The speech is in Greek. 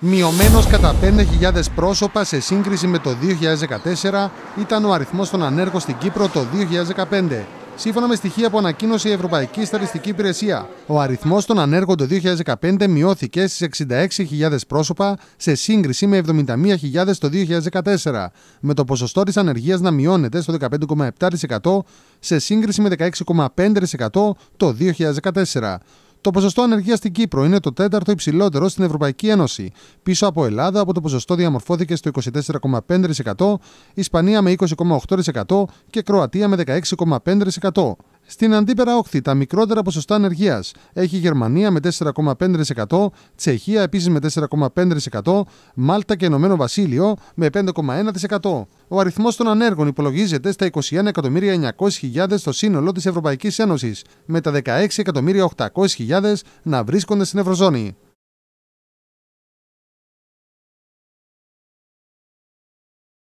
Μειωμένος κατά 5.000 πρόσωπα σε σύγκριση με το 2014 ήταν ο αριθμός των ανέργων στην Κύπρο το 2015. Σύμφωνα με στοιχεία που ανακοίνωσε η Ευρωπαϊκή Στατιστική Υπηρεσία, ο αριθμός των ανέργων το 2015 μειώθηκε στις 66.000 πρόσωπα σε σύγκριση με 71.000 το 2014, με το ποσοστό της ανεργίας να μειώνεται στο 15,7% σε σύγκριση με 16,5% το 2014. Το ποσοστό ανεργίας στην Κύπρο είναι το τέταρτο υψηλότερο στην Ευρωπαϊκή Ένωση, πίσω από Ελλάδα από το ποσοστό διαμορφώθηκε στο 24,5%, Ισπανία με 20,8% και Κροατία με 16,5%. Στην αντίπερα όχθη, τα μικρότερα ποσοστά ανεργίας έχει η Γερμανία με 4,5%, Τσεχία επίσης με 4,5%, Μάλτα και Ηνωμένο Βασίλειο με 5,1%. Ο αριθμός των ανέργων υπολογίζεται στα 21.900.000 στο σύνολο της Ευρωπαϊκής Ένωσης, με τα 16.800.000 να βρίσκονται στην Ευρωζώνη.